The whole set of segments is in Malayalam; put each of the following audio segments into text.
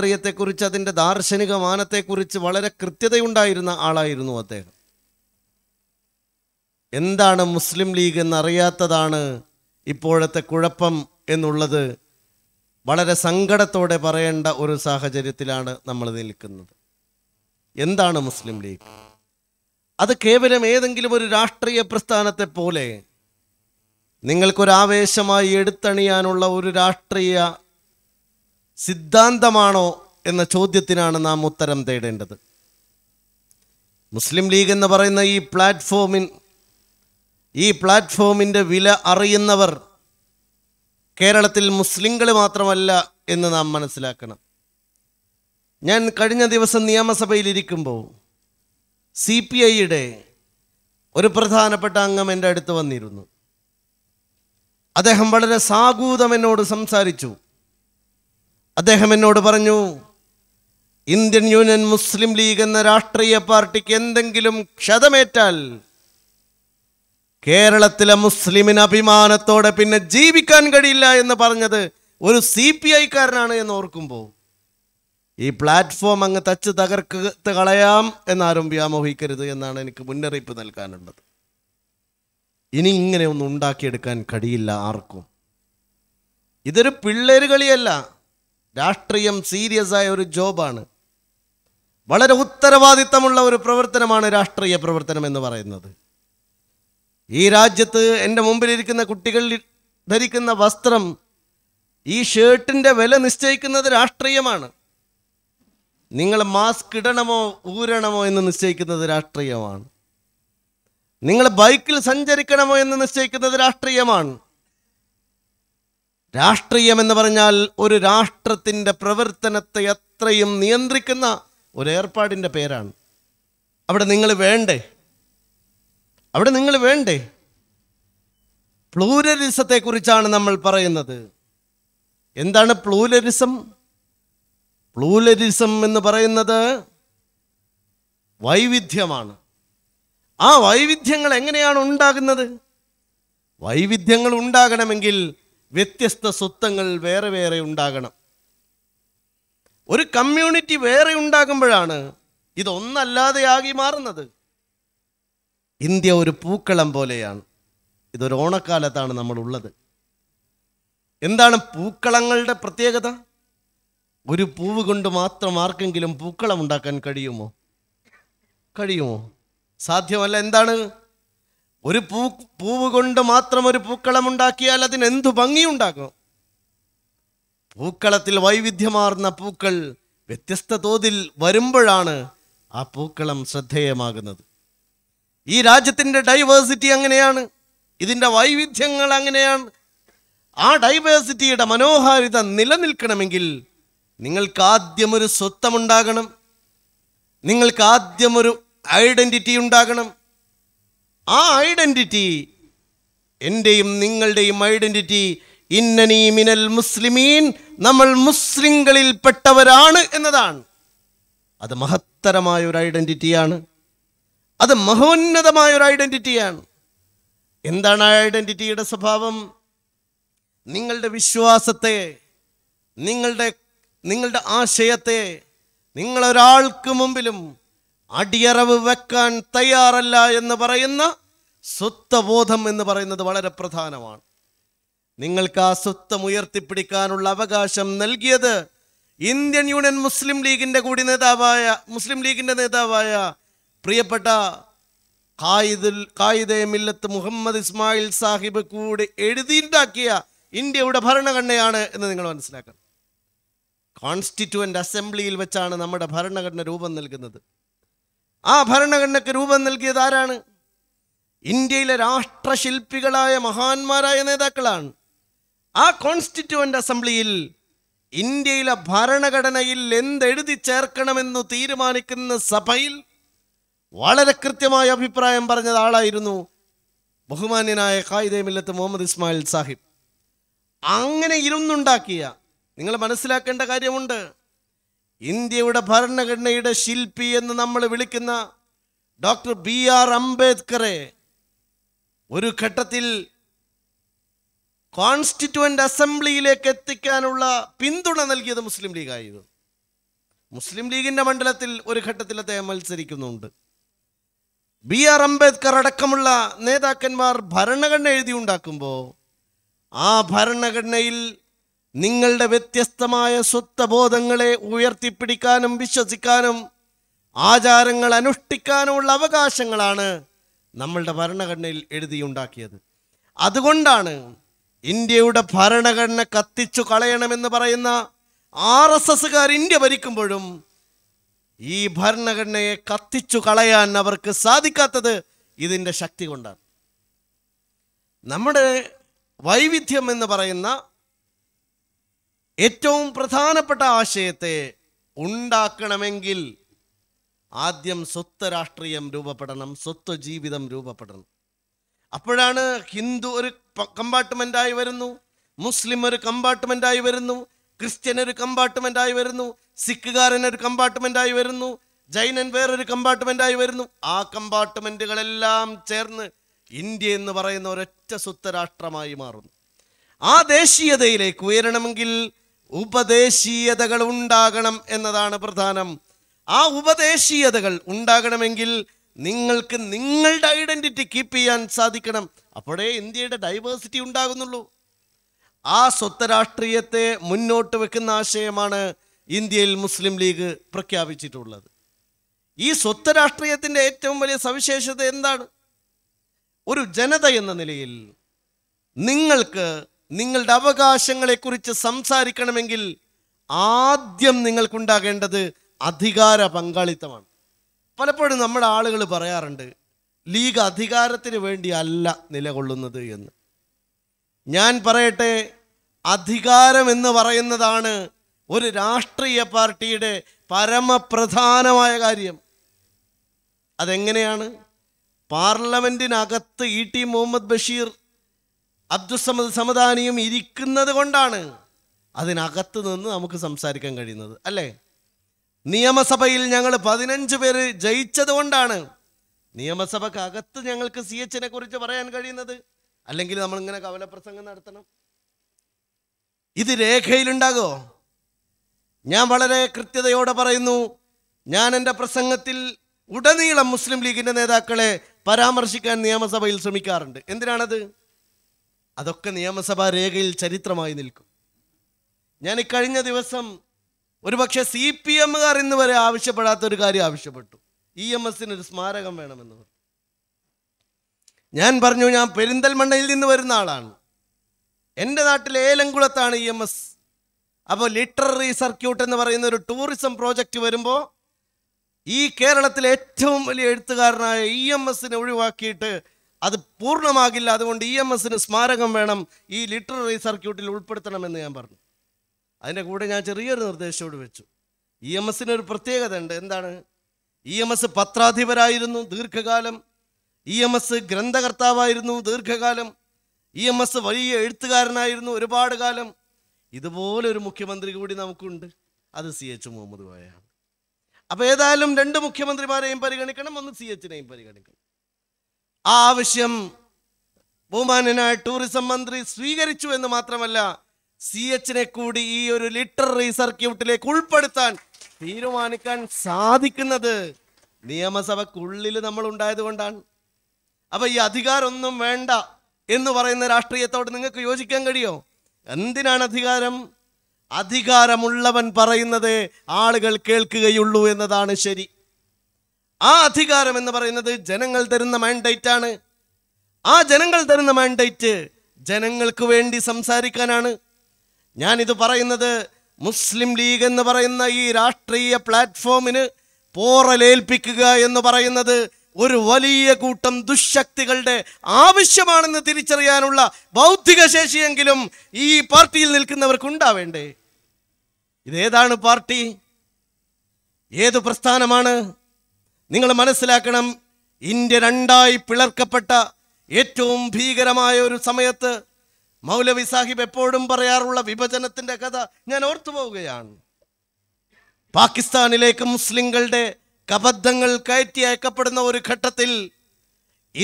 രാഷ്ട്രീയത്തെക്കുറിച്ച് അതിൻ്റെ ദാർശനിക മാനത്തെക്കുറിച്ച് വളരെ കൃത്യതയുണ്ടായിരുന്ന ആളായിരുന്നു അദ്ദേഹം എന്താണ് മുസ്ലിം ലീഗ് എന്നറിയാത്തതാണ് ഇപ്പോഴത്തെ കുഴപ്പം എന്നുള്ളത് വളരെ സങ്കടത്തോടെ പറയേണ്ട ഒരു സാഹചര്യത്തിലാണ് നമ്മൾ നിൽക്കുന്നത് എന്താണ് മുസ്ലിം ലീഗ് അത് കേവലം ഏതെങ്കിലും ഒരു രാഷ്ട്രീയ പ്രസ്ഥാനത്തെ പോലെ നിങ്ങൾക്കൊരാവേശമായി എടുത്തണിയാനുള്ള ഒരു രാഷ്ട്രീയ സിദ്ധാന്തമാണോ എന്ന ചോദ്യത്തിനാണ് നാം ഉത്തരം തേടേണ്ടത് മുസ്ലിം ലീഗ് എന്ന് പറയുന്ന ഈ പ്ലാറ്റ്ഫോമിൻ ഈ പ്ലാറ്റ്ഫോമിൻ്റെ വില അറിയുന്നവർ കേരളത്തിൽ മുസ്ലിങ്ങൾ മാത്രമല്ല എന്ന് നാം മനസ്സിലാക്കണം ഞാൻ കഴിഞ്ഞ ദിവസം നിയമസഭയിലിരിക്കുമ്പോൾ സി പി ഐയുടെ ഒരു പ്രധാനപ്പെട്ട അംഗം എൻ്റെ അടുത്ത് വന്നിരുന്നു അദ്ദേഹം വളരെ സാഗൂതം എന്നോട് സംസാരിച്ചു അദ്ദേഹം എന്നോട് പറഞ്ഞു ഇന്ത്യൻ യൂണിയൻ മുസ്ലിം ലീഗ് എന്ന രാഷ്ട്രീയ പാർട്ടിക്ക് എന്തെങ്കിലും ക്ഷതമേറ്റാൽ കേരളത്തിലെ മുസ്ലിമിന് അഭിമാനത്തോടെ പിന്നെ ജീവിക്കാൻ കഴിയില്ല എന്ന് പറഞ്ഞത് ഒരു സി പി ഐക്കാരനാണ് എന്ന് ഓർക്കുമ്പോൾ ഈ പ്ലാറ്റ്ഫോം അങ്ങ് തച്ച് തകർക്കത്ത് കളയാം എന്നാരും വ്യാമോഹിക്കരുത് എന്നാണ് എനിക്ക് മുന്നറിയിപ്പ് നൽകാനുള്ളത് ഇനി ഇങ്ങനെ ഒന്നും ഉണ്ടാക്കിയെടുക്കാൻ കഴിയില്ല ആർക്കും ഇതൊരു പിള്ളേരുകളിയല്ല കളിയല്ല രാഷ്ട്രീയം സീരിയസ് ആയ ഒരു ജോബാണ് വളരെ ഉത്തരവാദിത്തമുള്ള ഒരു പ്രവർത്തനമാണ് രാഷ്ട്രീയ പ്രവർത്തനം എന്ന് പറയുന്നത് ഈ രാജ്യത്ത് എൻ്റെ മുമ്പിലിരിക്കുന്ന കുട്ടികൾ ധരിക്കുന്ന വസ്ത്രം ഈ ഷേർട്ടിൻ്റെ വില നിശ്ചയിക്കുന്നത് രാഷ്ട്രീയമാണ് നിങ്ങൾ മാസ്ക് ഇടണമോ ഊരണമോ എന്ന് നിശ്ചയിക്കുന്നത് രാഷ്ട്രീയമാണ് നിങ്ങൾ ബൈക്കിൽ സഞ്ചരിക്കണമോ എന്ന് നിശ്ചയിക്കുന്നത് രാഷ്ട്രീയമാണ് രാഷ്ട്രീയമെന്ന് പറഞ്ഞാൽ ഒരു രാഷ്ട്രത്തിൻ്റെ പ്രവർത്തനത്തെ അത്രയും നിയന്ത്രിക്കുന്ന ഒരു ഏർപ്പാടിൻ്റെ പേരാണ് അവിടെ നിങ്ങൾ വേണ്ടേ അവിടെ നിങ്ങൾ വേണ്ടേ പ്ലൂരലിസത്തെക്കുറിച്ചാണ് നമ്മൾ പറയുന്നത് എന്താണ് പ്ലൂലരിസം പ്ലൂലരിസം എന്ന് പറയുന്നത് വൈവിധ്യമാണ് ആ വൈവിധ്യങ്ങൾ എങ്ങനെയാണ് ഉണ്ടാകുന്നത് വൈവിധ്യങ്ങൾ ഉണ്ടാകണമെങ്കിൽ വ്യത്യസ്ത സ്വത്തങ്ങൾ വേറെ വേറെ ഉണ്ടാകണം ഒരു കമ്മ്യൂണിറ്റി വേറെ ഉണ്ടാകുമ്പോഴാണ് ഇതൊന്നല്ലാതെയാകി മാറുന്നത് ഇന്ത്യ ഒരു പൂക്കളം പോലെയാണ് ഇതൊരു ഓണക്കാലത്താണ് നമ്മളുള്ളത് എന്താണ് പൂക്കളങ്ങളുടെ പ്രത്യേകത ഒരു പൂവ് കൊണ്ട് മാത്രം ആർക്കെങ്കിലും പൂക്കളം ഉണ്ടാക്കാൻ കഴിയുമോ കഴിയുമോ സാധ്യമല്ല എന്താണ് ഒരു പൂ പൂവ് കൊണ്ട് മാത്രം ഒരു പൂക്കളം ഉണ്ടാക്കിയാൽ എന്തു ഭംഗിയുണ്ടാകും പൂക്കളത്തിൽ വൈവിധ്യമാർന്ന പൂക്കൾ വ്യത്യസ്ത തോതിൽ വരുമ്പോഴാണ് ആ പൂക്കളം ശ്രദ്ധേയമാകുന്നത് ഈ രാജ്യത്തിൻ്റെ ഡൈവേഴ്സിറ്റി അങ്ങനെയാണ് ഇതിൻ്റെ വൈവിധ്യങ്ങൾ അങ്ങനെയാണ് ആ ഡൈവേഴ്സിറ്റിയുടെ മനോഹാരിത നിലനിൽക്കണമെങ്കിൽ നിങ്ങൾക്ക് ആദ്യം ഒരു സ്വത്വമുണ്ടാകണം നിങ്ങൾക്ക് ആദ്യം ഒരു ഐഡൻറ്റിറ്റി ഉണ്ടാകണം ആ ഐഡൻറ്റിറ്റി എൻ്റെയും നിങ്ങളുടെയും ഐഡൻറ്റിറ്റി ഇന്നനീ മിനൽ മുസ്ലിമീൻ നമ്മൾ മുസ്ലിങ്ങളിൽ പെട്ടവരാണ് എന്നതാണ് അത് മഹത്തരമായ ഒരു ഐഡൻറ്റിറ്റിയാണ് അത് മഹോന്നതമായ ഒരു ഐഡൻറ്റിറ്റിയാണ് എന്താണ് ആ ഐഡൻറ്റിറ്റിയുടെ സ്വഭാവം നിങ്ങളുടെ വിശ്വാസത്തെ നിങ്ങളുടെ നിങ്ങളുടെ ആശയത്തെ നിങ്ങളൊരാൾക്ക് മുമ്പിലും അടിയറവ് വെക്കാൻ തയ്യാറല്ല എന്ന് പറയുന്ന സ്വത്വബോധം എന്ന് പറയുന്നത് വളരെ പ്രധാനമാണ് നിങ്ങൾക്ക് ആ സ്വത്വം ഉയർത്തിപ്പിടിക്കാനുള്ള അവകാശം നൽകിയത് ഇന്ത്യൻ യൂണിയൻ മുസ്ലിം ലീഗിൻ്റെ കൂടി നേതാവായ മുസ്ലിം ലീഗിൻ്റെ നേതാവായ പ്രിയപ്പെട്ട കായിദുൽ കായിദെ മില്ലത്ത് മുഹമ്മദ് ഇസ്മായിൽ സാഹിബ് കൂടി എഴുതിയുണ്ടാക്കിയ ഇന്ത്യയുടെ ഭരണഘടനയാണ് എന്ന് നിങ്ങൾ മനസ്സിലാക്കണം കോൺസ്റ്റിറ്റ്യുവൻ്റ് അസംബ്ലിയിൽ വെച്ചാണ് നമ്മുടെ ഭരണഘടന രൂപം നൽകുന്നത് ആ ഭരണഘടനയ്ക്ക് രൂപം നൽകിയത് ആരാണ് ഇന്ത്യയിലെ രാഷ്ട്രശില്പികളായ മഹാന്മാരായ നേതാക്കളാണ് ആ കോൺസ്റ്റിറ്റ്യുവൻ്റ് അസംബ്ലിയിൽ ഇന്ത്യയിലെ ഭരണഘടനയിൽ എന്തെഴുതി ചേർക്കണമെന്ന് തീരുമാനിക്കുന്ന സഭയിൽ വളരെ കൃത്യമായ അഭിപ്രായം പറഞ്ഞ ആളായിരുന്നു ബഹുമാന്യനായ കായിദേമില്ലത്ത് മുഹമ്മദ് ഇസ്മായിൽ സാഹിബ് അങ്ങനെ ഇരുന്നുണ്ടാക്കിയ നിങ്ങൾ മനസ്സിലാക്കേണ്ട കാര്യമുണ്ട് ഇന്ത്യയുടെ ഭരണഘടനയുടെ ശില്പി എന്ന് നമ്മൾ വിളിക്കുന്ന ഡോക്ടർ ബി ആർ അംബേദ്കറെ ഒരു ഘട്ടത്തിൽ കോൺസ്റ്റിറ്റ്യുവൻ്റ് അസംബ്ലിയിലേക്ക് എത്തിക്കാനുള്ള പിന്തുണ നൽകിയത് മുസ്ലിം ലീഗായിരുന്നു മുസ്ലിം ലീഗിൻ്റെ മണ്ഡലത്തിൽ ഒരു ഘട്ടത്തിൽ അദ്ദേഹം മത്സരിക്കുന്നുണ്ട് ബി ആർ അംബേദ്കർ അടക്കമുള്ള നേതാക്കന്മാർ ഭരണഘടന ഉണ്ടാക്കുമ്പോൾ ആ ഭരണഘടനയിൽ നിങ്ങളുടെ വ്യത്യസ്തമായ സ്വത്വബോധങ്ങളെ ഉയർത്തിപ്പിടിക്കാനും വിശ്വസിക്കാനും ആചാരങ്ങൾ അനുഷ്ഠിക്കാനുമുള്ള അവകാശങ്ങളാണ് നമ്മളുടെ ഭരണഘടനയിൽ എഴുതിയുണ്ടാക്കിയത് അതുകൊണ്ടാണ് ഇന്ത്യയുടെ ഭരണഘടന കത്തിച്ചു കളയണമെന്ന് പറയുന്ന ആർ എസ് എസ്സുകാർ ഇന്ത്യ ഭരിക്കുമ്പോഴും ഈ ഭരണഘടനയെ കത്തിച്ചു കളയാൻ അവർക്ക് സാധിക്കാത്തത് ഇതിൻ്റെ ശക്തി കൊണ്ടാണ് നമ്മുടെ വൈവിധ്യം എന്ന് പറയുന്ന ഏറ്റവും പ്രധാനപ്പെട്ട ആശയത്തെ ഉണ്ടാക്കണമെങ്കിൽ ആദ്യം സ്വത്ത് രാഷ്ട്രീയം രൂപപ്പെടണം സ്വത്ത് ജീവിതം രൂപപ്പെടണം അപ്പോഴാണ് ഹിന്ദു ഒരു കമ്പാർട്ട്മെൻ്റായി വരുന്നു മുസ്ലിം ഒരു കമ്പാർട്ട്മെൻ്റായി വരുന്നു ക്രിസ്ത്യൻ ഒരു കമ്പാർട്ട്മെൻ്റായി വരുന്നു സിഖുകാരൻ ഒരു കമ്പാർട്ട്മെൻ്റായി വരുന്നു ജൈനൻ വേറൊരു കമ്പാർട്ട്മെൻ്റായി വരുന്നു ആ കമ്പാർട്ട്മെൻറ്റുകളെല്ലാം ചേർന്ന് ഇന്ത്യ എന്ന് പറയുന്ന ഒരൊറ്റ രാഷ്ട്രമായി മാറുന്നു ആ ദേശീയതയിലേക്ക് ഉയരണമെങ്കിൽ ഉപദേശീയതകൾ ഉണ്ടാകണം എന്നതാണ് പ്രധാനം ആ ഉപദേശീയതകൾ ഉണ്ടാകണമെങ്കിൽ നിങ്ങൾക്ക് നിങ്ങളുടെ ഐഡൻറ്റിറ്റി കീപ്പ് ചെയ്യാൻ സാധിക്കണം അപ്പോഴേ ഇന്ത്യയുടെ ഡൈവേഴ്സിറ്റി ഉണ്ടാകുന്നുള്ളൂ ആ സ്വത്ത രാഷ്ട്രീയത്തെ മുന്നോട്ട് വെക്കുന്ന ആശയമാണ് ഇന്ത്യയിൽ മുസ്ലിം ലീഗ് പ്രഖ്യാപിച്ചിട്ടുള്ളത് ഈ സ്വത്ത് രാഷ്ട്രീയത്തിൻ്റെ ഏറ്റവും വലിയ സവിശേഷത എന്താണ് ഒരു ജനത എന്ന നിലയിൽ നിങ്ങൾക്ക് നിങ്ങളുടെ അവകാശങ്ങളെക്കുറിച്ച് സംസാരിക്കണമെങ്കിൽ ആദ്യം നിങ്ങൾക്കുണ്ടാകേണ്ടത് അധികാര പങ്കാളിത്തമാണ് പലപ്പോഴും നമ്മുടെ ആളുകൾ പറയാറുണ്ട് ലീഗ് അധികാരത്തിന് വേണ്ടി അല്ല നിലകൊള്ളുന്നത് എന്ന് ഞാൻ പറയട്ടെ അധികാരം എന്ന് പറയുന്നതാണ് ഒരു രാഷ്ട്രീയ പാർട്ടിയുടെ പരമപ്രധാനമായ കാര്യം അതെങ്ങനെയാണ് പാർലമെൻറ്റിനകത്ത് ഇ ടി മുഹമ്മദ് ബഷീർ അബ്ദുസമദ് സമദാനിയും ഇരിക്കുന്നത് കൊണ്ടാണ് അതിനകത്ത് നിന്ന് നമുക്ക് സംസാരിക്കാൻ കഴിയുന്നത് അല്ലേ നിയമസഭയിൽ ഞങ്ങൾ പതിനഞ്ച് പേര് ജയിച്ചത് കൊണ്ടാണ് നിയമസഭക്കകത്ത് ഞങ്ങൾക്ക് സി എച്ചിനെ കുറിച്ച് പറയാൻ കഴിയുന്നത് അല്ലെങ്കിൽ നമ്മൾ കവല കവലപ്രസംഗം നടത്തണം ഇത് രേഖയിലുണ്ടാകോ ഞാൻ വളരെ കൃത്യതയോടെ പറയുന്നു ഞാൻ എൻ്റെ പ്രസംഗത്തിൽ ഉടനീളം മുസ്ലിം ലീഗിൻ്റെ നേതാക്കളെ പരാമർശിക്കാൻ നിയമസഭയിൽ ശ്രമിക്കാറുണ്ട് എന്തിനാണത് അതൊക്കെ നിയമസഭാ രേഖയിൽ ചരിത്രമായി നിൽക്കും ഞാൻ കഴിഞ്ഞ ദിവസം ഒരുപക്ഷെ സി പി എമ്മുകാർ ഇന്ന് വരെ ആവശ്യപ്പെടാത്ത ഒരു കാര്യം ആവശ്യപ്പെട്ടു ഇ എം എസിന് ഒരു സ്മാരകം വേണമെന്ന് പറഞ്ഞു ഞാൻ പറഞ്ഞു ഞാൻ പെരിന്തൽമണ്ണയിൽ നിന്ന് വരുന്ന ആളാണ് എൻ്റെ നാട്ടിൽ ഏലംകുളത്താണ് ഇ എം എസ് അപ്പോൾ ലിറ്റററി സർക്യൂട്ട് എന്ന് പറയുന്ന ഒരു ടൂറിസം പ്രോജക്റ്റ് വരുമ്പോൾ ഈ കേരളത്തിലെ ഏറ്റവും വലിയ എഴുത്തുകാരനായ ഇ എം എസിനെ ഒഴിവാക്കിയിട്ട് അത് പൂർണ്ണമാകില്ല അതുകൊണ്ട് ഇ e എം എസിന് സ്മാരകം വേണം ഈ ലിറ്റററി സർക്യൂട്ടിൽ ഉൾപ്പെടുത്തണമെന്ന് ഞാൻ പറഞ്ഞു അതിൻ്റെ കൂടെ ഞാൻ ചെറിയൊരു നിർദ്ദേശത്തോട് വെച്ചു ഇ e എം എസിന് ഒരു പ്രത്യേകത ഉണ്ട് എന്താണ് ഇ എം എസ് പത്രാധിപരായിരുന്നു ദീർഘകാലം ഇ എം എസ് ഗ്രന്ഥകർത്താവായിരുന്നു ദീർഘകാലം ഇ എം എസ് വലിയ എഴുത്തുകാരനായിരുന്നു ഒരുപാട് കാലം ഇതുപോലൊരു മുഖ്യമന്ത്രി കൂടി നമുക്കുണ്ട് അത് സി എച്ച് മുഹമ്മദ് കോയയാണ് അപ്പോൾ ഏതായാലും രണ്ട് മുഖ്യമന്ത്രിമാരെയും പരിഗണിക്കണം ഒന്ന് സി എച്ചിനെയും പരിഗണിക്കണം ആ ആവശ്യം ബഹുമാനനായ ടൂറിസം മന്ത്രി സ്വീകരിച്ചു എന്ന് മാത്രമല്ല സി എച്ചിനെ കൂടി ഈ ഒരു ലിറ്റററി സർക്യൂട്ടിലേക്ക് ഉൾപ്പെടുത്താൻ തീരുമാനിക്കാൻ സാധിക്കുന്നത് നിയമസഭക്കുള്ളിൽ നമ്മൾ ഉണ്ടായത് കൊണ്ടാണ് അപ്പൊ ഈ അധികാരമൊന്നും വേണ്ട എന്ന് പറയുന്ന രാഷ്ട്രീയത്തോട് നിങ്ങൾക്ക് യോജിക്കാൻ കഴിയോ എന്തിനാണ് അധികാരം അധികാരമുള്ളവൻ പറയുന്നത് ആളുകൾ കേൾക്കുകയുള്ളൂ എന്നതാണ് ശരി ആ അധികാരം എന്ന് പറയുന്നത് ജനങ്ങൾ തരുന്ന മാൻഡേറ്റ് ആണ് ആ ജനങ്ങൾ തരുന്ന മാൻഡേറ്റ് ജനങ്ങൾക്ക് വേണ്ടി സംസാരിക്കാനാണ് ഞാനിത് പറയുന്നത് മുസ്ലിം ലീഗ് എന്ന് പറയുന്ന ഈ രാഷ്ട്രീയ പ്ലാറ്റ്ഫോമിന് പോറലേൽപ്പിക്കുക എന്ന് പറയുന്നത് ഒരു വലിയ കൂട്ടം ദുശക്തികളുടെ ആവശ്യമാണെന്ന് തിരിച്ചറിയാനുള്ള ബൗദ്ധിക ശേഷിയെങ്കിലും ഈ പാർട്ടിയിൽ നിൽക്കുന്നവർക്ക് ഉണ്ടാവേണ്ടേ ഇതേതാണ് പാർട്ടി ഏത് പ്രസ്ഥാനമാണ് നിങ്ങൾ മനസ്സിലാക്കണം ഇന്ത്യ രണ്ടായി പിളർക്കപ്പെട്ട ഏറ്റവും ഭീകരമായ ഒരു സമയത്ത് മൗലവി സാഹിബ് എപ്പോഴും പറയാറുള്ള വിഭജനത്തിൻ്റെ കഥ ഞാൻ ഓർത്തു പോവുകയാണ് പാകിസ്ഥാനിലേക്ക് മുസ്ലിങ്ങളുടെ കബദ്ധങ്ങൾ കയറ്റി അയക്കപ്പെടുന്ന ഒരു ഘട്ടത്തിൽ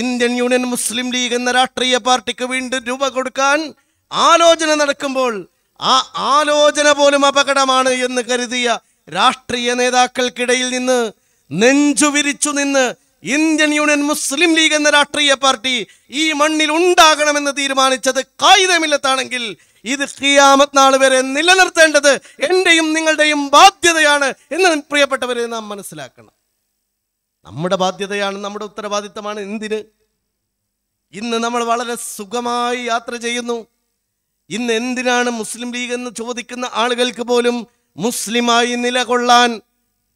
ഇന്ത്യൻ യൂണിയൻ മുസ്ലിം ലീഗ് എന്ന രാഷ്ട്രീയ പാർട്ടിക്ക് വീണ്ടും രൂപ കൊടുക്കാൻ ആലോചന നടക്കുമ്പോൾ ആ ആലോചന പോലും അപകടമാണ് എന്ന് കരുതിയ രാഷ്ട്രീയ നേതാക്കൾക്കിടയിൽ നിന്ന് നെഞ്ചു വിരിച്ചു നിന്ന് ഇന്ത്യൻ യൂണിയൻ മുസ്ലിം ലീഗ് എന്ന രാഷ്ട്രീയ പാർട്ടി ഈ മണ്ണിൽ ഉണ്ടാകണമെന്ന് തീരുമാനിച്ചത് കായികമില്ലത്താണെങ്കിൽ ഇത് ഖിയാമത് നാൾ വരെ നിലനിർത്തേണ്ടത് എൻ്റെയും നിങ്ങളുടെയും ബാധ്യതയാണ് എന്ന് പ്രിയപ്പെട്ടവരെ നാം മനസ്സിലാക്കണം നമ്മുടെ ബാധ്യതയാണ് നമ്മുടെ ഉത്തരവാദിത്തമാണ് എന്തിന് ഇന്ന് നമ്മൾ വളരെ സുഖമായി യാത്ര ചെയ്യുന്നു ഇന്ന് എന്തിനാണ് മുസ്ലിം ലീഗ് എന്ന് ചോദിക്കുന്ന ആളുകൾക്ക് പോലും മുസ്ലിമായി നിലകൊള്ളാൻ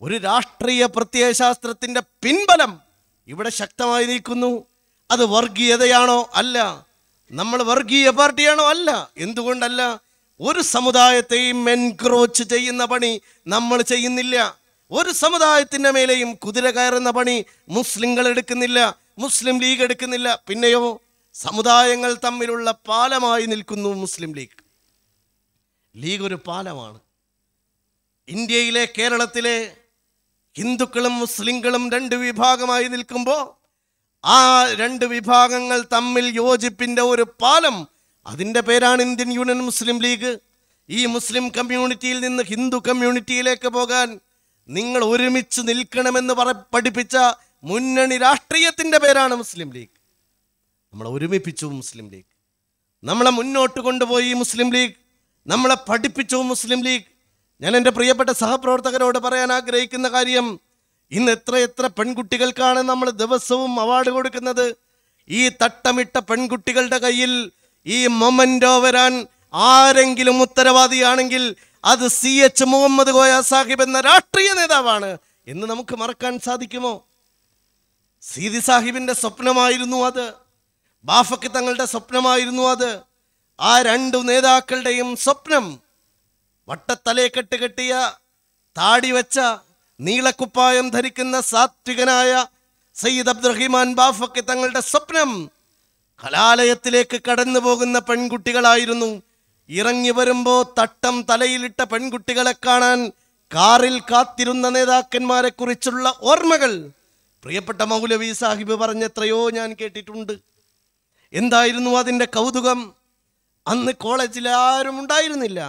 ഒരു രാഷ്ട്രീയ പ്രത്യയശാസ്ത്രത്തിൻ്റെ പിൻബലം ഇവിടെ ശക്തമായി നിൽക്കുന്നു അത് വർഗീയതയാണോ അല്ല നമ്മൾ വർഗീയ പാർട്ടിയാണോ അല്ല എന്തുകൊണ്ടല്ല ഒരു സമുദായത്തെയും എൻക്രോച്ച് ചെയ്യുന്ന പണി നമ്മൾ ചെയ്യുന്നില്ല ഒരു സമുദായത്തിൻ്റെ മേലെയും കുതിര കയറുന്ന പണി മുസ്ലിങ്ങൾ എടുക്കുന്നില്ല മുസ്ലിം ലീഗ് എടുക്കുന്നില്ല പിന്നെയോ സമുദായങ്ങൾ തമ്മിലുള്ള പാലമായി നിൽക്കുന്നു മുസ്ലിം ലീഗ് ലീഗ് ഒരു പാലമാണ് ഇന്ത്യയിലെ കേരളത്തിലെ ഹിന്ദുക്കളും മുസ്ലിങ്ങളും രണ്ട് വിഭാഗമായി നിൽക്കുമ്പോൾ ആ രണ്ട് വിഭാഗങ്ങൾ തമ്മിൽ യോജിപ്പിൻ്റെ ഒരു പാലം അതിൻ്റെ പേരാണ് ഇന്ത്യൻ യൂണിയൻ മുസ്ലിം ലീഗ് ഈ മുസ്ലിം കമ്മ്യൂണിറ്റിയിൽ നിന്ന് ഹിന്ദു കമ്മ്യൂണിറ്റിയിലേക്ക് പോകാൻ നിങ്ങൾ ഒരുമിച്ച് നിൽക്കണമെന്ന് പറ പഠിപ്പിച്ച മുന്നണി രാഷ്ട്രീയത്തിൻ്റെ പേരാണ് മുസ്ലിം ലീഗ് നമ്മളെ ഒരുമിപ്പിച്ചു മുസ്ലിം ലീഗ് നമ്മളെ മുന്നോട്ട് കൊണ്ടുപോയി മുസ്ലിം ലീഗ് നമ്മളെ പഠിപ്പിച്ചു മുസ്ലിം ലീഗ് ഞാൻ എൻ്റെ പ്രിയപ്പെട്ട സഹപ്രവർത്തകരോട് പറയാൻ ആഗ്രഹിക്കുന്ന കാര്യം ഇന്ന് എത്ര എത്ര പെൺകുട്ടികൾക്കാണ് നമ്മൾ ദിവസവും അവാർഡ് കൊടുക്കുന്നത് ഈ തട്ടമിട്ട പെൺകുട്ടികളുടെ കയ്യിൽ ഈ മൊമൻറ്റോ വരാൻ ആരെങ്കിലും ഉത്തരവാദിയാണെങ്കിൽ അത് സി എച്ച് മുഹമ്മദ് ഗോയ സാഹിബ് എന്ന രാഷ്ട്രീയ നേതാവാണ് എന്ന് നമുക്ക് മറക്കാൻ സാധിക്കുമോ സീതി സാഹിബിൻ്റെ സ്വപ്നമായിരുന്നു അത് ബാഫക്ക് തങ്ങളുടെ സ്വപ്നമായിരുന്നു അത് ആ രണ്ടു നേതാക്കളുടെയും സ്വപ്നം വട്ടത്തലയെ കെട്ട് കെട്ടിയ താടി വെച്ച നീളക്കുപ്പായം ധരിക്കുന്ന സാത്വികനായ സയ്യിദ് അബ്ദുറഹിമാൻ ബാഫക്ക് തങ്ങളുടെ സ്വപ്നം കലാലയത്തിലേക്ക് കടന്നു പോകുന്ന പെൺകുട്ടികളായിരുന്നു ഇറങ്ങി വരുമ്പോൾ തട്ടം തലയിലിട്ട പെൺകുട്ടികളെ കാണാൻ കാറിൽ കാത്തിരുന്ന നേതാക്കന്മാരെ കുറിച്ചുള്ള ഓർമ്മകൾ പ്രിയപ്പെട്ട മൗലവി സാഹിബ് പറഞ്ഞെത്രയോ ഞാൻ കേട്ടിട്ടുണ്ട് എന്തായിരുന്നു അതിൻ്റെ കൗതുകം അന്ന് കോളേജിൽ ആരും ഉണ്ടായിരുന്നില്ല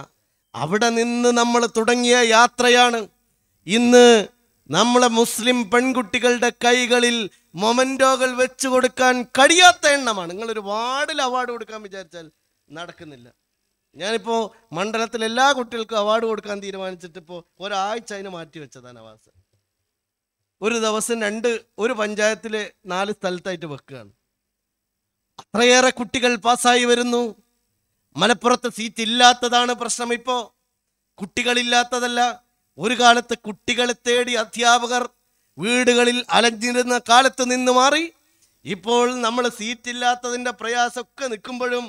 അവിടെ നിന്ന് നമ്മൾ തുടങ്ങിയ യാത്രയാണ് ഇന്ന് നമ്മളെ മുസ്ലിം പെൺകുട്ടികളുടെ കൈകളിൽ മൊമൻറ്റോകൾ വെച്ചു കൊടുക്കാൻ കഴിയാത്ത എണ്ണമാണ് നിങ്ങൾ ഒരു വാർഡിൽ അവാർഡ് കൊടുക്കാൻ വിചാരിച്ചാൽ നടക്കുന്നില്ല ഞാനിപ്പോൾ മണ്ഡലത്തിലെ എല്ലാ കുട്ടികൾക്കും അവാർഡ് കൊടുക്കാൻ തീരുമാനിച്ചിട്ട് ഇപ്പോൾ ഒരാഴ്ച അതിന് മാറ്റി വെച്ചതാണ് അവാസ് ഒരു ദിവസം രണ്ട് ഒരു പഞ്ചായത്തിലെ നാല് സ്ഥലത്തായിട്ട് വെക്കുകയാണ് അത്രയേറെ കുട്ടികൾ പാസ്സായി വരുന്നു മലപ്പുറത്ത് സീറ്റ് ഇല്ലാത്തതാണ് പ്രശ്നം ഇപ്പോൾ കുട്ടികളില്ലാത്തതല്ല ഒരു കാലത്ത് കുട്ടികളെ തേടി അധ്യാപകർ വീടുകളിൽ അലഞ്ഞിരുന്ന കാലത്ത് നിന്ന് മാറി ഇപ്പോൾ നമ്മൾ സീറ്റില്ലാത്തതിൻ്റെ പ്രയാസമൊക്കെ നിൽക്കുമ്പോഴും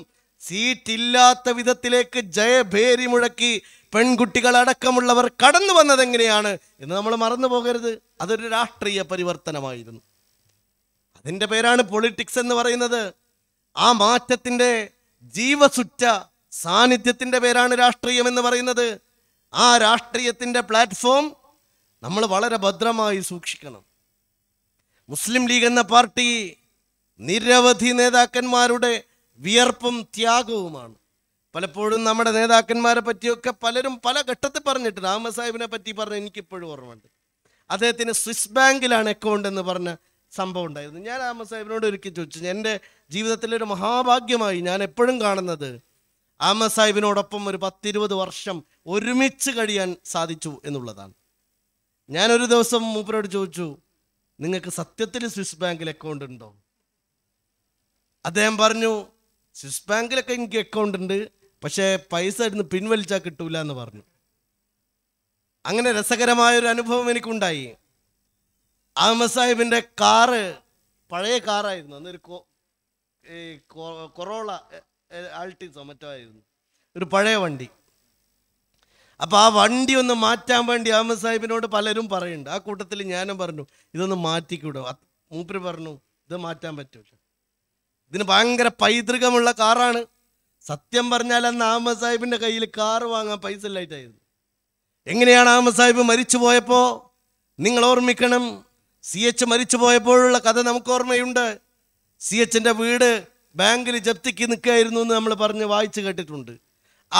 സീറ്റില്ലാത്ത വിധത്തിലേക്ക് ജയഭേരി മുഴക്കി പെൺകുട്ടികൾ അടക്കമുള്ളവർ കടന്നു വന്നതെങ്ങനെയാണ് എന്ന് നമ്മൾ മറന്നു പോകരുത് അതൊരു രാഷ്ട്രീയ പരിവർത്തനമായിരുന്നു അതിൻ്റെ പേരാണ് പൊളിറ്റിക്സ് എന്ന് പറയുന്നത് ആ മാറ്റത്തിൻ്റെ ജീവസുറ്റ സാന്നിധ്യത്തിൻ്റെ പേരാണ് രാഷ്ട്രീയം എന്ന് പറയുന്നത് ആ രാഷ്ട്രീയത്തിൻ്റെ പ്ലാറ്റ്ഫോം നമ്മൾ വളരെ ഭദ്രമായി സൂക്ഷിക്കണം മുസ്ലിം ലീഗ് എന്ന പാർട്ടി നിരവധി നേതാക്കന്മാരുടെ വിയർപ്പും ത്യാഗവുമാണ് പലപ്പോഴും നമ്മുടെ നേതാക്കന്മാരെ പറ്റിയൊക്കെ പലരും പല ഘട്ടത്തിൽ പറഞ്ഞിട്ടുണ്ട് രാമസാഹിബിനെ പറ്റി പറഞ്ഞ് എനിക്കിപ്പോഴും ഓർമ്മയുണ്ട് അദ്ദേഹത്തിന് സ്വിസ് ബാങ്കിലാണ് അക്കൗണ്ട് എന്ന് പറഞ്ഞ സംഭവം ഉണ്ടായിരുന്നു ഞാൻ ആമ സാഹിബിനോട് ഒരിക്കൽ ചോദിച്ചു എൻ്റെ ജീവിതത്തിലെ ഒരു മഹാഭാഗ്യമായി ഞാൻ എപ്പോഴും കാണുന്നത് ആമ സാഹിബിനോടൊപ്പം ഒരു പത്തിരുപത് വർഷം ഒരുമിച്ച് കഴിയാൻ സാധിച്ചു എന്നുള്ളതാണ് ഞാനൊരു ദിവസം മൂപ്പരോട് ചോദിച്ചു നിങ്ങൾക്ക് സത്യത്തിൽ സ്വിസ് ബാങ്കിൽ അക്കൗണ്ട് ഉണ്ടോ അദ്ദേഹം പറഞ്ഞു സ്വിസ് ബാങ്കിലൊക്കെ എനിക്ക് അക്കൗണ്ട് ഉണ്ട് പക്ഷേ പൈസ ഇരുന്ന് പിൻവലിച്ചാൽ കിട്ടൂല എന്ന് പറഞ്ഞു അങ്ങനെ രസകരമായ ഒരു അനുഭവം എനിക്കുണ്ടായി അഹമ്മദ് സാഹിബിൻ്റെ കാറ് പഴയ കാറായിരുന്നു അന്നൊരു ഈ കൊറോള ആൾട്ടിസോ മറ്റോ ആയിരുന്നു ഒരു പഴയ വണ്ടി അപ്പോൾ ആ വണ്ടി ഒന്ന് മാറ്റാൻ വേണ്ടി അഹമ്മദ് സാഹിബിനോട് പലരും പറയുന്നുണ്ട് ആ കൂട്ടത്തിൽ ഞാനും പറഞ്ഞു ഇതൊന്ന് മാറ്റിക്കൂടോ മൂപ്പര് പറഞ്ഞു ഇത് മാറ്റാൻ പറ്റൂല ഇതിന് ഭയങ്കര പൈതൃകമുള്ള കാറാണ് സത്യം പറഞ്ഞാൽ അന്ന് അഹമ്മദ് സാഹിബിൻ്റെ കയ്യിൽ കാറ് വാങ്ങാൻ പൈസ ഇല്ലായിട്ടായിരുന്നു എങ്ങനെയാണ് അഹമ്മദ് സാഹിബ് മരിച്ചു പോയപ്പോൾ നിങ്ങൾ ഓർമ്മിക്കണം സി എച്ച് മരിച്ചു പോയപ്പോഴുള്ള കഥ നമുക്ക് ഓർമ്മയുണ്ട് സി എച്ചിൻ്റെ വീട് ബാങ്കിൽ ജപ്തിക്ക് നിൽക്കുകയായിരുന്നു എന്ന് നമ്മൾ പറഞ്ഞ് വായിച്ചു കേട്ടിട്ടുണ്ട്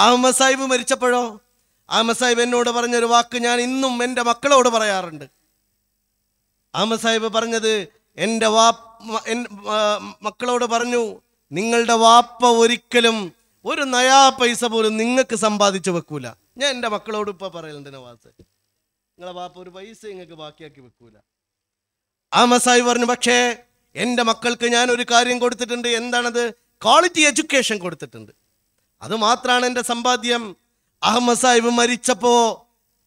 അഹമ്മദ് സാഹിബ് മരിച്ചപ്പോഴോ അഹമ്മദ് സാഹിബ് എന്നോട് പറഞ്ഞൊരു വാക്ക് ഞാൻ ഇന്നും എൻ്റെ മക്കളോട് പറയാറുണ്ട് അഹമ്മദ് സാഹിബ് പറഞ്ഞത് എൻ്റെ വാ മക്കളോട് പറഞ്ഞു നിങ്ങളുടെ വാപ്പ ഒരിക്കലും ഒരു നയാ പൈസ പോലും നിങ്ങൾക്ക് സമ്പാദിച്ചു വെക്കൂല ഞാൻ എൻ്റെ മക്കളോട് ഇപ്പോൾ പറയലുണ്ട് നവാസ് നിങ്ങളുടെ വാപ്പ ഒരു പൈസ നിങ്ങൾക്ക് ബാക്കിയാക്കി വെക്കൂല മസായി പറഞ്ഞു പക്ഷേ എൻ്റെ മക്കൾക്ക് ഞാൻ ഒരു കാര്യം കൊടുത്തിട്ടുണ്ട് എന്താണത് ക്വാളിറ്റി എഡ്യൂക്കേഷൻ കൊടുത്തിട്ടുണ്ട് അത് മാത്രമാണ് എൻ്റെ സമ്പാദ്യം അഹമ്മദ് സാഹിബ് മരിച്ചപ്പോൾ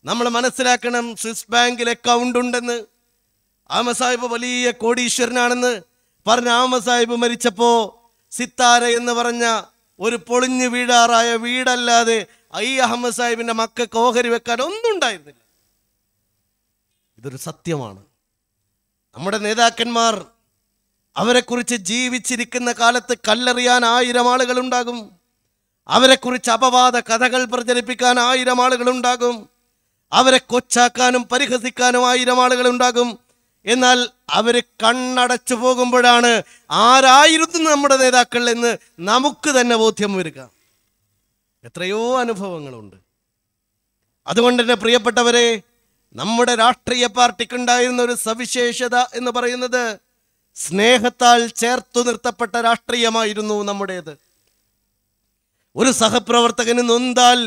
നമ്മൾ മനസ്സിലാക്കണം സ്വിസ് ബാങ്കിൽ അക്കൗണ്ട് ഉണ്ടെന്ന് അഹമ്മദ് സാഹിബ് വലിയ കോടീശ്വരനാണെന്ന് പറഞ്ഞ അഹമ്മദ് സാഹിബ് മരിച്ചപ്പോൾ സിത്താര എന്ന് പറഞ്ഞ ഒരു പൊളിഞ്ഞു വീഴാറായ വീടല്ലാതെ ഐ അഹമ്മദ് സാഹിബിൻ്റെ മക്കൾക്ക് ഓഹരി വെക്കാൻ ഒന്നും ഉണ്ടായിരുന്നില്ല ഇതൊരു സത്യമാണ് നമ്മുടെ നേതാക്കന്മാർ അവരെക്കുറിച്ച് ജീവിച്ചിരിക്കുന്ന കാലത്ത് കല്ലെറിയാൻ ആയിരം ആളുകൾ ഉണ്ടാകും അവരെക്കുറിച്ച് അപവാദ കഥകൾ പ്രചരിപ്പിക്കാൻ ആയിരം ആളുകൾ ഉണ്ടാകും അവരെ കൊച്ചാക്കാനും പരിഹസിക്കാനും ആയിരം ആളുകൾ ഉണ്ടാകും എന്നാൽ അവർ കണ്ണടച്ചു പോകുമ്പോഴാണ് ആരായിരുന്നു നമ്മുടെ നേതാക്കൾ എന്ന് നമുക്ക് തന്നെ ബോധ്യം വരിക എത്രയോ അനുഭവങ്ങളുണ്ട് അതുകൊണ്ട് തന്നെ പ്രിയപ്പെട്ടവരെ നമ്മുടെ രാഷ്ട്രീയ പാർട്ടിക്കുണ്ടായിരുന്ന ഒരു സവിശേഷത എന്ന് പറയുന്നത് സ്നേഹത്താൽ ചേർത്തു നിർത്തപ്പെട്ട രാഷ്ട്രീയമായിരുന്നു നമ്മുടേത് ഒരു സഹപ്രവർത്തകന് നൊന്താൽ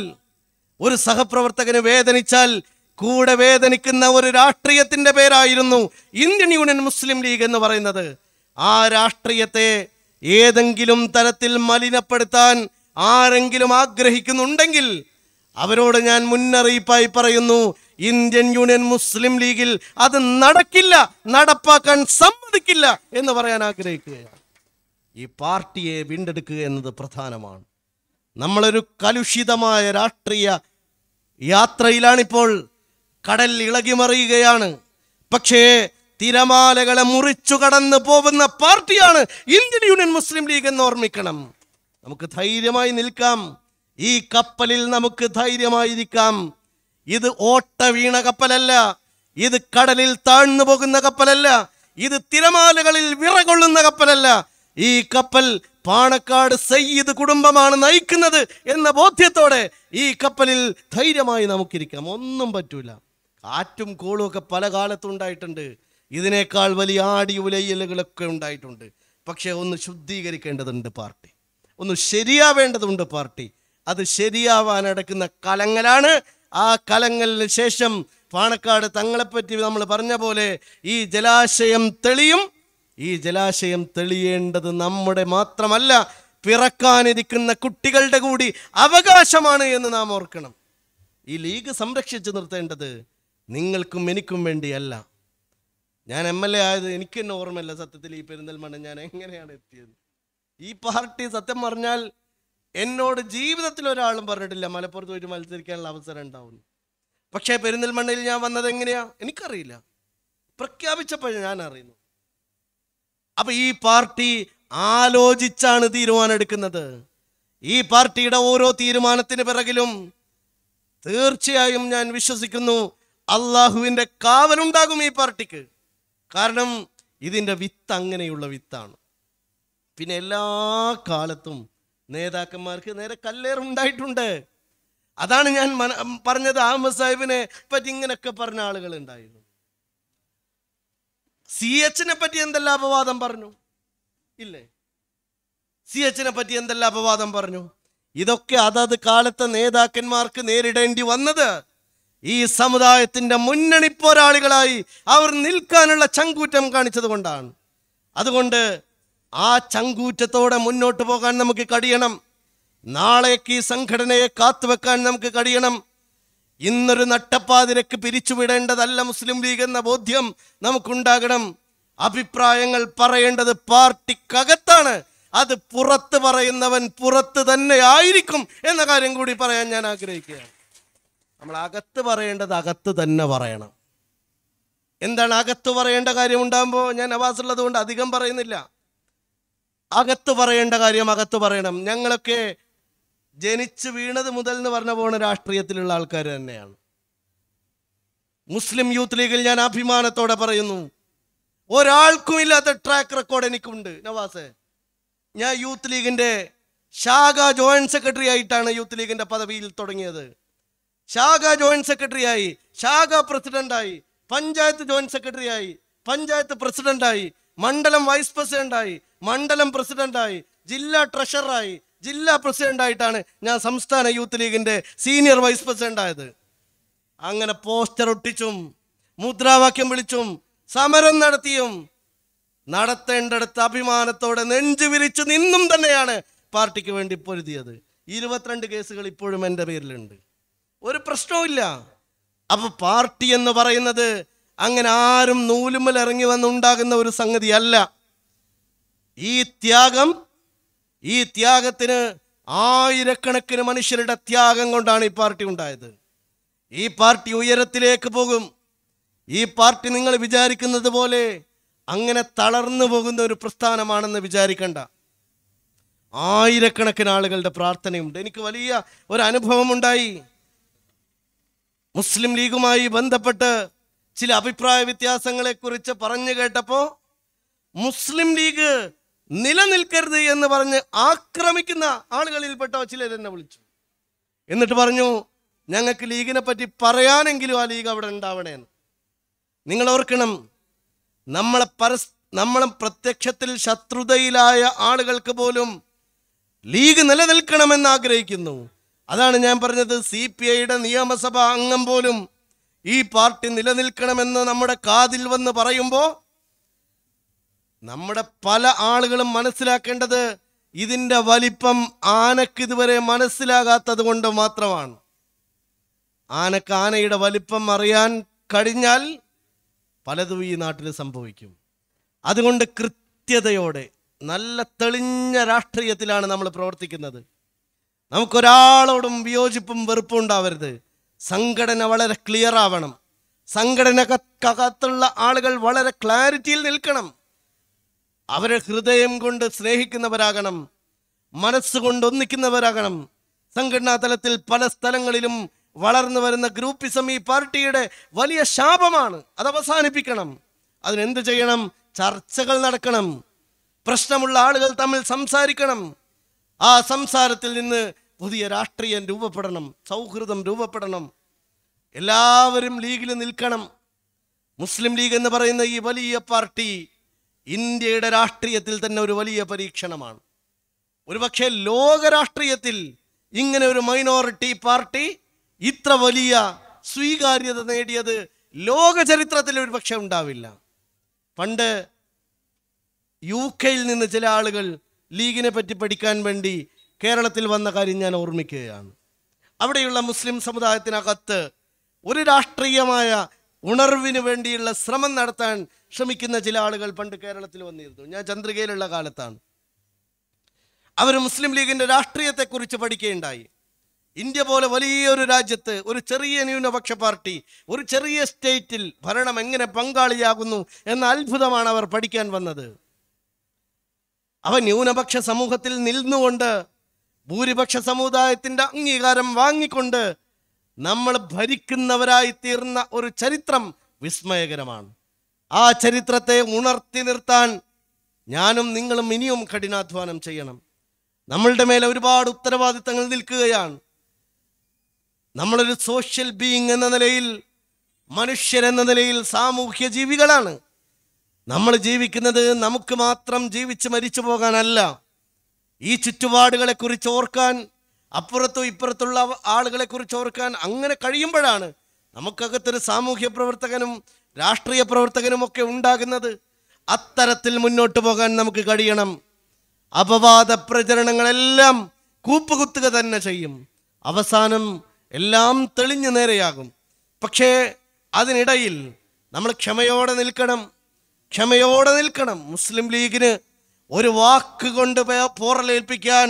ഒരു സഹപ്രവർത്തകന് വേദനിച്ചാൽ കൂടെ വേദനിക്കുന്ന ഒരു രാഷ്ട്രീയത്തിന്റെ പേരായിരുന്നു ഇന്ത്യൻ യൂണിയൻ മുസ്ലിം ലീഗ് എന്ന് പറയുന്നത് ആ രാഷ്ട്രീയത്തെ ഏതെങ്കിലും തരത്തിൽ മലിനപ്പെടുത്താൻ ആരെങ്കിലും ആഗ്രഹിക്കുന്നുണ്ടെങ്കിൽ അവരോട് ഞാൻ മുന്നറിയിപ്പായി പറയുന്നു ഇന്ത്യൻ യൂണിയൻ മുസ്ലിം ലീഗിൽ അത് നടക്കില്ല നടപ്പാക്കാൻ സമ്മതിക്കില്ല എന്ന് പറയാൻ ആഗ്രഹിക്കുകയാണ് ഈ പാർട്ടിയെ വീണ്ടെടുക്കുക എന്നത് പ്രധാനമാണ് നമ്മളൊരു കലുഷിതമായ രാഷ്ട്രീയ യാത്രയിലാണിപ്പോൾ കടൽ ഇളകിമറിയുകയാണ് പക്ഷേ തിരമാലകളെ മുറിച്ചു കടന്നു പോകുന്ന പാർട്ടിയാണ് ഇന്ത്യൻ യൂണിയൻ മുസ്ലിം ലീഗ് എന്ന് ഓർമ്മിക്കണം നമുക്ക് ധൈര്യമായി നിൽക്കാം ഈ കപ്പലിൽ നമുക്ക് ധൈര്യമായിരിക്കാം ഇത് ഓട്ട വീണ കപ്പലല്ല ഇത് കടലിൽ താഴ്ന്നു പോകുന്ന കപ്പലല്ല ഇത് തിരമാലകളിൽ വിറകൊള്ളുന്ന കപ്പലല്ല ഈ കപ്പൽ പാണക്കാട് സയ്യിദ് കുടുംബമാണ് നയിക്കുന്നത് എന്ന ബോധ്യത്തോടെ ഈ കപ്പലിൽ ധൈര്യമായി നമുക്കിരിക്കാം ഒന്നും പറ്റൂല കാറ്റും കോളും ഒക്കെ പല കാലത്തും ഉണ്ടായിട്ടുണ്ട് ഇതിനേക്കാൾ വലിയ ആടി ഉലയിലുകളൊക്കെ ഉണ്ടായിട്ടുണ്ട് പക്ഷേ ഒന്ന് ശുദ്ധീകരിക്കേണ്ടതുണ്ട് പാർട്ടി ഒന്ന് ശരിയാവേണ്ടതുണ്ട് പാർട്ടി അത് ശരിയാവാൻ അടക്കുന്ന ആ കലങ്ങളിന് ശേഷം പാണക്കാട് തങ്ങളെപ്പറ്റി നമ്മൾ പറഞ്ഞ പോലെ ഈ ജലാശയം തെളിയും ഈ ജലാശയം തെളിയേണ്ടത് നമ്മുടെ മാത്രമല്ല പിറക്കാനിരിക്കുന്ന കുട്ടികളുടെ കൂടി അവകാശമാണ് എന്ന് നാം ഓർക്കണം ഈ ലീഗ് സംരക്ഷിച്ചു നിർത്തേണ്ടത് നിങ്ങൾക്കും എനിക്കും വേണ്ടിയല്ല ഞാൻ എം എൽ എ ആയത് എനിക്ക് തന്നെ ഓർമ്മയില്ല സത്യത്തിൽ ഈ പെരിന്തൽമണ്ണ ഞാൻ എങ്ങനെയാണ് എത്തിയത് ഈ പാർട്ടി സത്യം പറഞ്ഞാൽ എന്നോട് ജീവിതത്തിൽ ഒരാളും പറഞ്ഞിട്ടില്ല മലപ്പുറത്ത് പോയിട്ട് മത്സരിക്കാനുള്ള അവസരം ഉണ്ടാവുന്നു പക്ഷേ പെരിന്തൽമണ്ണയിൽ ഞാൻ വന്നത് എങ്ങനെയാ എനിക്കറിയില്ല പ്രഖ്യാപിച്ചപ്പോൾ ഞാൻ അറിയുന്നു അപ്പൊ ഈ പാർട്ടി ആലോചിച്ചാണ് തീരുമാനമെടുക്കുന്നത് എടുക്കുന്നത് ഈ പാർട്ടിയുടെ ഓരോ തീരുമാനത്തിന് പിറകിലും തീർച്ചയായും ഞാൻ വിശ്വസിക്കുന്നു അള്ളാഹുവിന്റെ കാവലുണ്ടാകും ഈ പാർട്ടിക്ക് കാരണം ഇതിന്റെ വിത്ത് അങ്ങനെയുള്ള വിത്താണ് പിന്നെ എല്ലാ കാലത്തും നേതാക്കന്മാർക്ക് നേരെ കല്ലേറുണ്ടായിട്ടുണ്ട് അതാണ് ഞാൻ പറഞ്ഞത് അഹമ്മദ് സാഹിബിനെ പറ്റി ഇങ്ങനെയൊക്കെ പറഞ്ഞ ആളുകൾ ഉണ്ടായിരുന്നു സി എച്ചിനെ പറ്റി എന്തെല്ലാം അപവാദം പറഞ്ഞു ഇല്ലേ സി എച്ചിനെ പറ്റി എന്തെല്ലാം അപവാദം പറഞ്ഞു ഇതൊക്കെ അതത് കാലത്തെ നേതാക്കന്മാർക്ക് നേരിടേണ്ടി വന്നത് ഈ സമുദായത്തിന്റെ മുന്നണി പോരാളികളായി അവർ നിൽക്കാനുള്ള ചങ്കൂറ്റം കാണിച്ചത് കൊണ്ടാണ് അതുകൊണ്ട് ആ ചങ്കൂറ്റത്തോടെ മുന്നോട്ട് പോകാൻ നമുക്ക് കഴിയണം നാളേക്ക് ഈ സംഘടനയെ കാത്തുവെക്കാൻ നമുക്ക് കഴിയണം ഇന്നൊരു നട്ടപ്പാതിരക്ക് പിരിച്ചുവിടേണ്ടതല്ല മുസ്ലിം ലീഗ് എന്ന ബോധ്യം നമുക്കുണ്ടാകണം അഭിപ്രായങ്ങൾ പറയേണ്ടത് പാർട്ടിക്കകത്താണ് അത് പുറത്ത് പറയുന്നവൻ പുറത്ത് തന്നെ ആയിരിക്കും എന്ന കാര്യം കൂടി പറയാൻ ഞാൻ ആഗ്രഹിക്കുകയാണ് നമ്മൾ അകത്ത് പറയേണ്ടത് അകത്ത് തന്നെ പറയണം എന്താണ് അകത്ത് പറയേണ്ട കാര്യം ഉണ്ടാകുമ്പോൾ ഞാൻ അവാസുള്ളത് കൊണ്ട് അധികം പറയുന്നില്ല അകത്ത് പറയേണ്ട കാര്യം അകത്ത് പറയണം ഞങ്ങളൊക്കെ ജനിച്ച് വീണത് മുതൽ എന്ന് പറഞ്ഞ പോണ രാഷ്ട്രീയത്തിലുള്ള ആൾക്കാർ തന്നെയാണ് മുസ്ലിം യൂത്ത് ലീഗിൽ ഞാൻ അഭിമാനത്തോടെ പറയുന്നു ഒരാൾക്കും ഇല്ലാത്ത ട്രാക്ക് റെക്കോർഡ് എനിക്കുണ്ട് നവാസ് ഞാൻ യൂത്ത് ലീഗിന്റെ ശാഖ ജോയിന്റ് സെക്രട്ടറി ആയിട്ടാണ് യൂത്ത് ലീഗിന്റെ പദവിയിൽ തുടങ്ങിയത് ശാഖ ജോയിന്റ് ആയി ശാഖ പ്രസിഡന്റായി പഞ്ചായത്ത് ജോയിന്റ് ആയി പഞ്ചായത്ത് പ്രസിഡന്റായി മണ്ഡലം വൈസ് പ്രസിഡന്റായി മണ്ഡലം പ്രസിഡന്റായി ജില്ലാ ട്രഷററായി ജില്ലാ പ്രസിഡന്റായിട്ടാണ് ഞാൻ സംസ്ഥാന യൂത്ത് ലീഗിന്റെ സീനിയർ വൈസ് പ്രസിഡന്റ് ആയത് അങ്ങനെ പോസ്റ്റർ ഒട്ടിച്ചും മുദ്രാവാക്യം വിളിച്ചും സമരം നടത്തിയും നടത്തേണ്ടടുത്ത് അഭിമാനത്തോടെ നെഞ്ചു വിരിച്ചു നിന്നും തന്നെയാണ് പാർട്ടിക്ക് വേണ്ടി പൊരുതിയത് ഇരുപത്തിരണ്ട് കേസുകൾ ഇപ്പോഴും എൻ്റെ പേരിലുണ്ട് ഒരു പ്രശ്നവും ഇല്ല അപ്പോൾ പാർട്ടി എന്ന് പറയുന്നത് അങ്ങനെ ആരും നൂലുമ്മൽ ഇറങ്ങി വന്നുണ്ടാകുന്ന ഒരു സംഗതിയല്ല ഈ ത്യാഗം ഈ ത്യാഗത്തിന് ആയിരക്കണക്കിന് മനുഷ്യരുടെ ത്യാഗം കൊണ്ടാണ് ഈ പാർട്ടി ഉണ്ടായത് ഈ പാർട്ടി ഉയരത്തിലേക്ക് പോകും ഈ പാർട്ടി നിങ്ങൾ വിചാരിക്കുന്നത് പോലെ അങ്ങനെ തളർന്നു പോകുന്ന ഒരു പ്രസ്ഥാനമാണെന്ന് വിചാരിക്കണ്ട ആയിരക്കണക്കിന് ആളുകളുടെ പ്രാർത്ഥനയുണ്ട് എനിക്ക് വലിയ ഒരു അനുഭവമുണ്ടായി മുസ്ലിം ലീഗുമായി ബന്ധപ്പെട്ട് ചില അഭിപ്രായ വ്യത്യാസങ്ങളെക്കുറിച്ച് പറഞ്ഞു കേട്ടപ്പോൾ മുസ്ലിം ലീഗ് നിലനിൽക്കരുത് എന്ന് പറഞ്ഞ് ആക്രമിക്കുന്ന ആളുകളിൽപ്പെട്ട ചിലരെന്നെ വിളിച്ചു എന്നിട്ട് പറഞ്ഞു ഞങ്ങൾക്ക് ലീഗിനെ പറ്റി പറയാനെങ്കിലും ആ ലീഗ് അവിടെ ഉണ്ടാവണേന്ന് നിങ്ങൾ ഓർക്കണം നമ്മളെ പരസ് നമ്മളും പ്രത്യക്ഷത്തിൽ ശത്രുതയിലായ ആളുകൾക്ക് പോലും ലീഗ് നിലനിൽക്കണമെന്ന് ആഗ്രഹിക്കുന്നു അതാണ് ഞാൻ പറഞ്ഞത് സി പി ഐയുടെ നിയമസഭാ അംഗം പോലും ഈ പാർട്ടി നിലനിൽക്കണമെന്ന് നമ്മുടെ കാതിൽ വന്ന് പറയുമ്പോൾ നമ്മുടെ പല ആളുകളും മനസ്സിലാക്കേണ്ടത് ഇതിൻ്റെ വലിപ്പം ആനക്ക് ഇതുവരെ മനസ്സിലാകാത്തത് കൊണ്ട് മാത്രമാണ് ആനക്ക് ആനയുടെ വലിപ്പം അറിയാൻ കഴിഞ്ഞാൽ പലതും ഈ നാട്ടിൽ സംഭവിക്കും അതുകൊണ്ട് കൃത്യതയോടെ നല്ല തെളിഞ്ഞ രാഷ്ട്രീയത്തിലാണ് നമ്മൾ പ്രവർത്തിക്കുന്നത് നമുക്കൊരാളോടും വിയോജിപ്പും വെറുപ്പും ഉണ്ടാവരുത് സംഘടന വളരെ ക്ലിയർ ആവണം സംഘടന കകത്തുള്ള ആളുകൾ വളരെ ക്ലാരിറ്റിയിൽ നിൽക്കണം അവരെ ഹൃദയം കൊണ്ട് സ്നേഹിക്കുന്നവരാകണം മനസ്സുകൊണ്ട് ഒന്നിക്കുന്നവരാകണം സംഘടനാ തലത്തിൽ പല സ്ഥലങ്ങളിലും വളർന്നു വരുന്ന ഗ്രൂപ്പിസം ഈ പാർട്ടിയുടെ വലിയ ശാപമാണ് അത് അവസാനിപ്പിക്കണം അതിനെന്ത് ചെയ്യണം ചർച്ചകൾ നടക്കണം പ്രശ്നമുള്ള ആളുകൾ തമ്മിൽ സംസാരിക്കണം ആ സംസാരത്തിൽ നിന്ന് പുതിയ രാഷ്ട്രീയം രൂപപ്പെടണം സൗഹൃദം രൂപപ്പെടണം എല്ലാവരും ലീഗിൽ നിൽക്കണം മുസ്ലിം ലീഗ് എന്ന് പറയുന്ന ഈ വലിയ പാർട്ടി ഇന്ത്യയുടെ രാഷ്ട്രീയത്തിൽ തന്നെ ഒരു വലിയ പരീക്ഷണമാണ് ഒരുപക്ഷെ ലോക രാഷ്ട്രീയത്തിൽ ഇങ്ങനെ ഒരു മൈനോറിറ്റി പാർട്ടി ഇത്ര വലിയ സ്വീകാര്യത നേടിയത് ലോക ചരിത്രത്തിൽ ഒരു ഉണ്ടാവില്ല പണ്ട് യു കെയിൽ നിന്ന് ചില ആളുകൾ ലീഗിനെ പറ്റി പഠിക്കാൻ വേണ്ടി കേരളത്തിൽ വന്ന കാര്യം ഞാൻ ഓർമ്മിക്കുകയാണ് അവിടെയുള്ള മുസ്ലിം സമുദായത്തിനകത്ത് ഒരു രാഷ്ട്രീയമായ ഉണർവിന് വേണ്ടിയുള്ള ശ്രമം നടത്താൻ ശ്രമിക്കുന്ന ചില ആളുകൾ പണ്ട് കേരളത്തിൽ വന്നിരുന്നു ഞാൻ ചന്ദ്രികയിലുള്ള കാലത്താണ് അവർ മുസ്ലിം ലീഗിൻ്റെ രാഷ്ട്രീയത്തെക്കുറിച്ച് പഠിക്കുകയുണ്ടായി ഇന്ത്യ പോലെ വലിയൊരു രാജ്യത്ത് ഒരു ചെറിയ ന്യൂനപക്ഷ പാർട്ടി ഒരു ചെറിയ സ്റ്റേറ്റിൽ ഭരണം എങ്ങനെ പങ്കാളിയാകുന്നു എന്ന അത്ഭുതമാണ് അവർ പഠിക്കാൻ വന്നത് അവ ന്യൂനപക്ഷ സമൂഹത്തിൽ നിന്നുകൊണ്ട് ഭൂരിപക്ഷ സമുദായത്തിന്റെ അംഗീകാരം വാങ്ങിക്കൊണ്ട് നമ്മൾ ഭരിക്കുന്നവരായി തീർന്ന ഒരു ചരിത്രം വിസ്മയകരമാണ് ആ ചരിത്രത്തെ ഉണർത്തി നിർത്താൻ ഞാനും നിങ്ങളും ഇനിയും കഠിനാധ്വാനം ചെയ്യണം നമ്മളുടെ മേലെ ഒരുപാട് ഉത്തരവാദിത്തങ്ങൾ നിൽക്കുകയാണ് നമ്മളൊരു സോഷ്യൽ ബീയിങ് എന്ന നിലയിൽ എന്ന നിലയിൽ സാമൂഹ്യ ജീവികളാണ് നമ്മൾ ജീവിക്കുന്നത് നമുക്ക് മാത്രം ജീവിച്ച് മരിച്ചു പോകാനല്ല ഈ കുറിച്ച് ഓർക്കാൻ അപ്പുറത്തും ഇപ്പുറത്തുള്ള ആളുകളെ കുറിച്ച് ഓർക്കാൻ അങ്ങനെ കഴിയുമ്പോഴാണ് നമുക്കകത്തൊരു സാമൂഹ്യ പ്രവർത്തകനും രാഷ്ട്രീയ പ്രവർത്തകനും ഒക്കെ ഉണ്ടാകുന്നത് അത്തരത്തിൽ മുന്നോട്ട് പോകാൻ നമുക്ക് കഴിയണം അപവാദ പ്രചരണങ്ങളെല്ലാം കൂപ്പുകുത്തുക തന്നെ ചെയ്യും അവസാനം എല്ലാം തെളിഞ്ഞു നേരെയാകും പക്ഷേ അതിനിടയിൽ നമ്മൾ ക്ഷമയോടെ നിൽക്കണം ക്ഷമയോടെ നിൽക്കണം മുസ്ലിം ലീഗിന് ഒരു വാക്ക് കൊണ്ട് പോറലേൽപ്പിക്കാൻ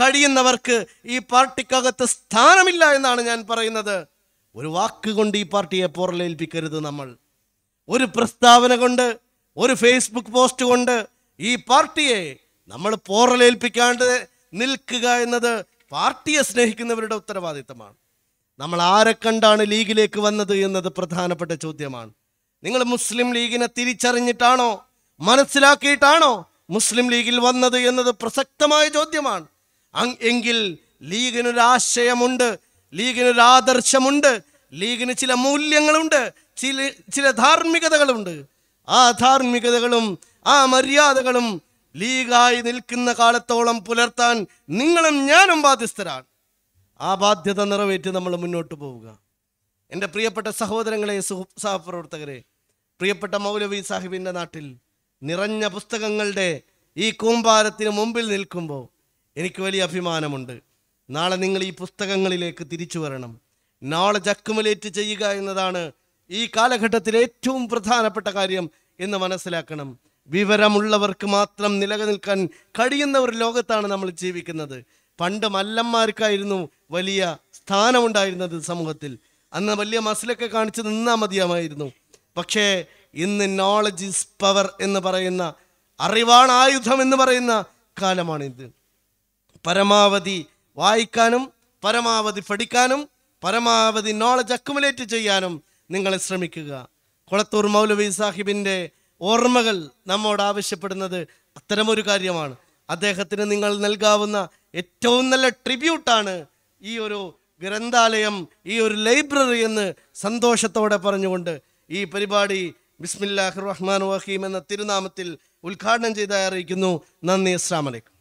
കഴിയുന്നവർക്ക് ഈ പാർട്ടിക്കകത്ത് സ്ഥാനമില്ല എന്നാണ് ഞാൻ പറയുന്നത് ഒരു വാക്ക് കൊണ്ട് ഈ പാർട്ടിയെ പോറലേൽപ്പിക്കരുത് നമ്മൾ ഒരു പ്രസ്താവന കൊണ്ട് ഒരു ഫേസ്ബുക്ക് പോസ്റ്റ് കൊണ്ട് ഈ പാർട്ടിയെ നമ്മൾ പോറലേൽപ്പിക്കാണ്ട് നിൽക്കുക എന്നത് പാർട്ടിയെ സ്നേഹിക്കുന്നവരുടെ ഉത്തരവാദിത്തമാണ് നമ്മൾ ആരെ കണ്ടാണ് ലീഗിലേക്ക് വന്നത് എന്നത് പ്രധാനപ്പെട്ട ചോദ്യമാണ് നിങ്ങൾ മുസ്ലിം ലീഗിനെ തിരിച്ചറിഞ്ഞിട്ടാണോ മനസ്സിലാക്കിയിട്ടാണോ മുസ്ലിം ലീഗിൽ വന്നത് എന്നത് പ്രസക്തമായ ചോദ്യമാണ് എങ്കിൽ ലീഗിനൊരാശയമുണ്ട് ലീഗിനൊരാദർശമുണ്ട് ലീഗിന് ചില മൂല്യങ്ങളുണ്ട് ചില ചില ധാർമ്മികതകളുണ്ട് ആ ധാർമ്മികതകളും ആ മര്യാദകളും ലീഗായി നിൽക്കുന്ന കാലത്തോളം പുലർത്താൻ നിങ്ങളും ഞാനും ബാധ്യസ്ഥരാണ് ആ ബാധ്യത നിറവേറ്റി നമ്മൾ മുന്നോട്ട് പോവുക എൻ്റെ പ്രിയപ്പെട്ട സഹോദരങ്ങളെ സഹപ്രവർത്തകരെ പ്രിയപ്പെട്ട മൗലവി സാഹിബിൻ്റെ നാട്ടിൽ നിറഞ്ഞ പുസ്തകങ്ങളുടെ ഈ കൂമ്പാരത്തിന് മുമ്പിൽ നിൽക്കുമ്പോൾ എനിക്ക് വലിയ അഭിമാനമുണ്ട് നാളെ നിങ്ങൾ ഈ പുസ്തകങ്ങളിലേക്ക് തിരിച്ചു വരണം നോളജ് അക്കുമുലേറ്റ് ചെയ്യുക എന്നതാണ് ഈ കാലഘട്ടത്തിലെ ഏറ്റവും പ്രധാനപ്പെട്ട കാര്യം എന്ന് മനസ്സിലാക്കണം വിവരമുള്ളവർക്ക് മാത്രം നിലനിൽക്കാൻ കഴിയുന്ന ഒരു ലോകത്താണ് നമ്മൾ ജീവിക്കുന്നത് പണ്ട് മല്ലന്മാർക്കായിരുന്നു വലിയ സ്ഥാനമുണ്ടായിരുന്നത് സമൂഹത്തിൽ അന്ന് വലിയ മസിലൊക്കെ കാണിച്ച് നിന്നാൽ മതിയാമായിരുന്നു പക്ഷേ ഇന്ന് നോളജ് ഇസ് പവർ എന്ന് പറയുന്ന അറിവാണ് ആയുധം എന്ന് പറയുന്ന കാലമാണിത് പരമാവധി വായിക്കാനും പരമാവധി പഠിക്കാനും പരമാവധി നോളജ് അക്കുമുലേറ്റ് ചെയ്യാനും നിങ്ങൾ ശ്രമിക്കുക കുളത്തൂർ മൗലവി സാഹിബിൻ്റെ ഓർമ്മകൾ നമ്മോട് ആവശ്യപ്പെടുന്നത് അത്തരമൊരു കാര്യമാണ് അദ്ദേഹത്തിന് നിങ്ങൾ നൽകാവുന്ന ഏറ്റവും നല്ല ട്രിബ്യൂട്ടാണ് ഈ ഒരു ഗ്രന്ഥാലയം ഈ ഒരു ലൈബ്രറി എന്ന് സന്തോഷത്തോടെ പറഞ്ഞുകൊണ്ട് ഈ പരിപാടി ബിസ്മില്ലാഹിർ റഹ്മാൻ വഹീം എന്ന തിരുനാമത്തിൽ ഉദ്ഘാടനം ചെയ്തായി അറിയിക്കുന്നു നന്ദി അസ്സാം വലൈക്കും